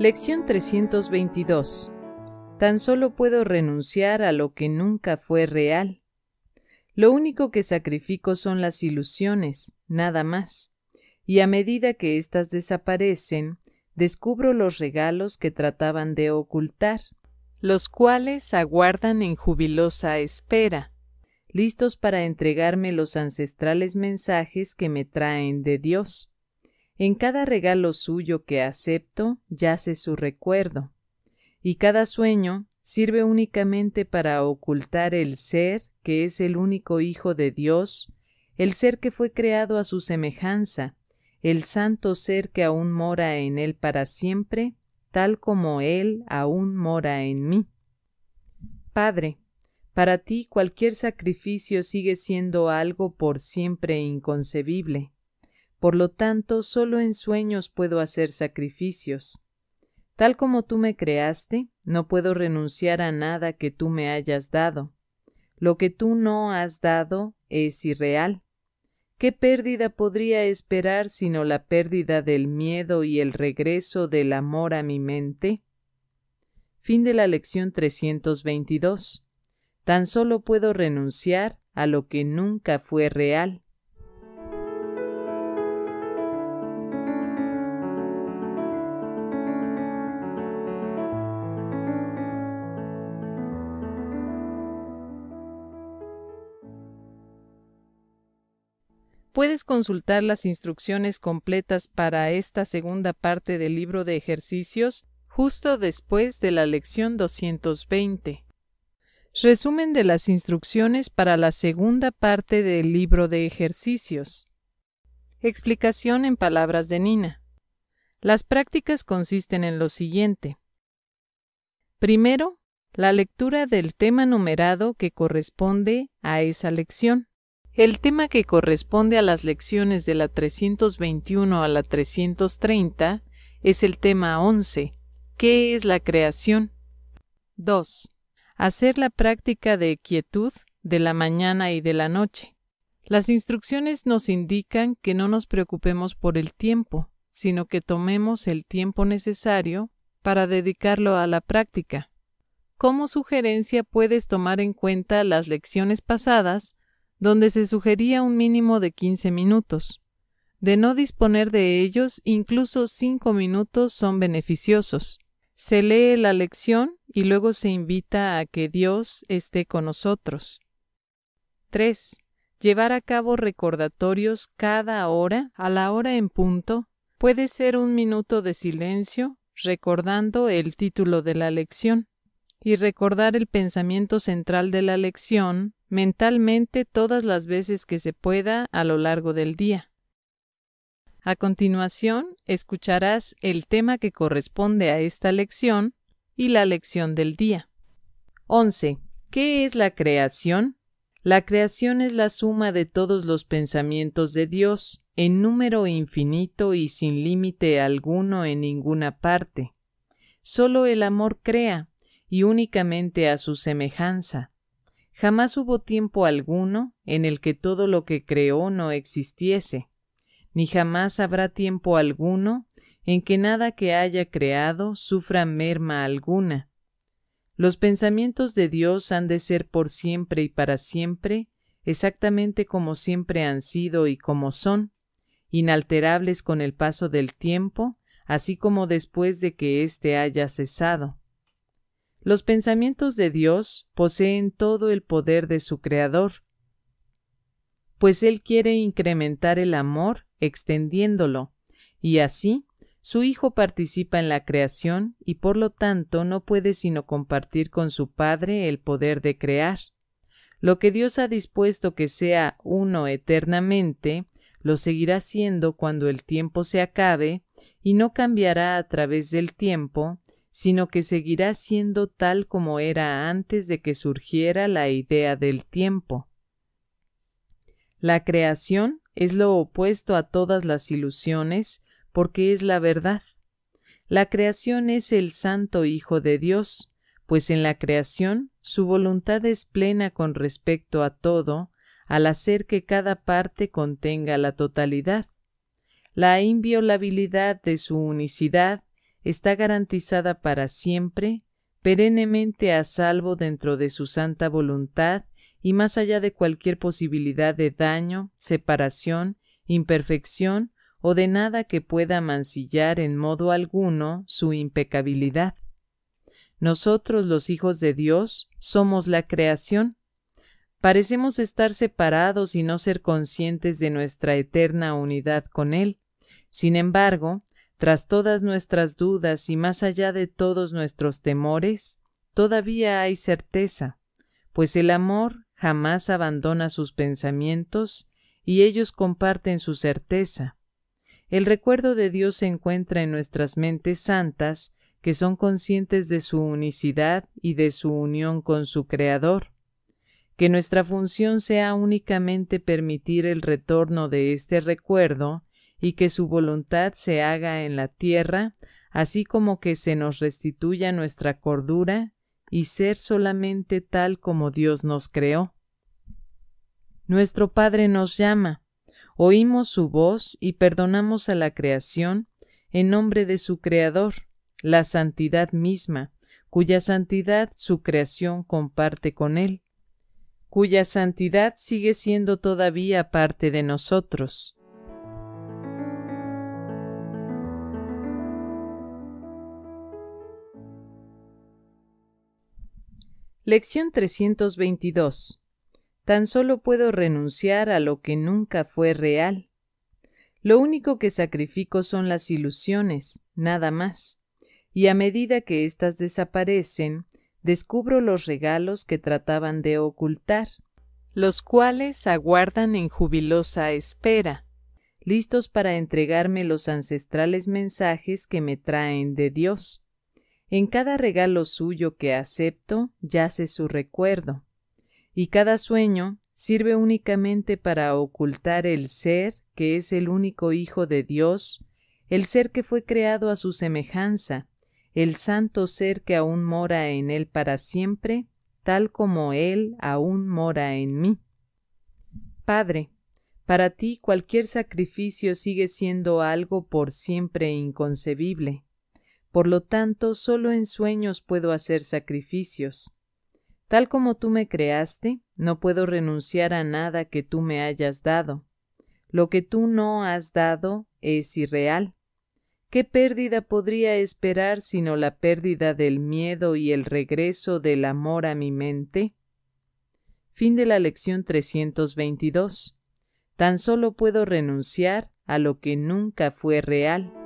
Lección 322. Tan solo puedo renunciar a lo que nunca fue real. Lo único que sacrifico son las ilusiones, nada más. Y a medida que éstas desaparecen, descubro los regalos que trataban de ocultar, los cuales aguardan en jubilosa espera, listos para entregarme los ancestrales mensajes que me traen de Dios. En cada regalo suyo que acepto yace su recuerdo, y cada sueño sirve únicamente para ocultar el ser que es el único Hijo de Dios, el ser que fue creado a su semejanza, el santo ser que aún mora en él para siempre, tal como él aún mora en mí. Padre, para ti cualquier sacrificio sigue siendo algo por siempre inconcebible. Por lo tanto, solo en sueños puedo hacer sacrificios. Tal como tú me creaste, no puedo renunciar a nada que tú me hayas dado. Lo que tú no has dado es irreal. ¿Qué pérdida podría esperar sino la pérdida del miedo y el regreso del amor a mi mente? Fin de la lección 322. Tan solo puedo renunciar a lo que nunca fue real. Puedes consultar las instrucciones completas para esta segunda parte del libro de ejercicios justo después de la lección 220. Resumen de las instrucciones para la segunda parte del libro de ejercicios. Explicación en palabras de Nina. Las prácticas consisten en lo siguiente. Primero, la lectura del tema numerado que corresponde a esa lección. El tema que corresponde a las lecciones de la 321 a la 330 es el tema 11, ¿qué es la creación? 2. Hacer la práctica de quietud de la mañana y de la noche. Las instrucciones nos indican que no nos preocupemos por el tiempo, sino que tomemos el tiempo necesario para dedicarlo a la práctica. Como sugerencia puedes tomar en cuenta las lecciones pasadas donde se sugería un mínimo de 15 minutos. De no disponer de ellos, incluso 5 minutos son beneficiosos. Se lee la lección y luego se invita a que Dios esté con nosotros. 3. Llevar a cabo recordatorios cada hora, a la hora en punto, puede ser un minuto de silencio, recordando el título de la lección, y recordar el pensamiento central de la lección, mentalmente todas las veces que se pueda a lo largo del día. A continuación, escucharás el tema que corresponde a esta lección y la lección del día. 11. ¿Qué es la creación? La creación es la suma de todos los pensamientos de Dios, en número infinito y sin límite alguno en ninguna parte. Solo el amor crea, y únicamente a su semejanza. Jamás hubo tiempo alguno en el que todo lo que creó no existiese, ni jamás habrá tiempo alguno en que nada que haya creado sufra merma alguna. Los pensamientos de Dios han de ser por siempre y para siempre, exactamente como siempre han sido y como son, inalterables con el paso del tiempo, así como después de que éste haya cesado. Los pensamientos de Dios poseen todo el poder de su Creador, pues Él quiere incrementar el amor extendiéndolo, y así su Hijo participa en la creación y por lo tanto no puede sino compartir con su Padre el poder de crear. Lo que Dios ha dispuesto que sea uno eternamente, lo seguirá siendo cuando el tiempo se acabe, y no cambiará a través del tiempo, sino que seguirá siendo tal como era antes de que surgiera la idea del tiempo. La creación es lo opuesto a todas las ilusiones, porque es la verdad. La creación es el Santo Hijo de Dios, pues en la creación su voluntad es plena con respecto a todo, al hacer que cada parte contenga la totalidad. La inviolabilidad de su unicidad está garantizada para siempre, perennemente a salvo dentro de su santa voluntad y más allá de cualquier posibilidad de daño, separación, imperfección o de nada que pueda mancillar en modo alguno su impecabilidad. Nosotros los hijos de Dios somos la creación. Parecemos estar separados y no ser conscientes de nuestra eterna unidad con Él. Sin embargo, tras todas nuestras dudas y más allá de todos nuestros temores, todavía hay certeza, pues el amor jamás abandona sus pensamientos y ellos comparten su certeza. El recuerdo de Dios se encuentra en nuestras mentes santas, que son conscientes de su unicidad y de su unión con su Creador. Que nuestra función sea únicamente permitir el retorno de este recuerdo y que su voluntad se haga en la tierra, así como que se nos restituya nuestra cordura y ser solamente tal como Dios nos creó. Nuestro Padre nos llama, oímos su voz y perdonamos a la creación en nombre de su Creador, la santidad misma, cuya santidad su creación comparte con Él, cuya santidad sigue siendo todavía parte de nosotros. Lección 322. Tan solo puedo renunciar a lo que nunca fue real. Lo único que sacrifico son las ilusiones, nada más. Y a medida que éstas desaparecen, descubro los regalos que trataban de ocultar, los cuales aguardan en jubilosa espera, listos para entregarme los ancestrales mensajes que me traen de Dios. En cada regalo suyo que acepto yace su recuerdo, y cada sueño sirve únicamente para ocultar el ser que es el único Hijo de Dios, el ser que fue creado a su semejanza, el santo ser que aún mora en él para siempre, tal como él aún mora en mí. Padre, para ti cualquier sacrificio sigue siendo algo por siempre inconcebible. Por lo tanto, solo en sueños puedo hacer sacrificios. Tal como tú me creaste, no puedo renunciar a nada que tú me hayas dado. Lo que tú no has dado es irreal. ¿Qué pérdida podría esperar sino la pérdida del miedo y el regreso del amor a mi mente? Fin de la lección 322. Tan solo puedo renunciar a lo que nunca fue real.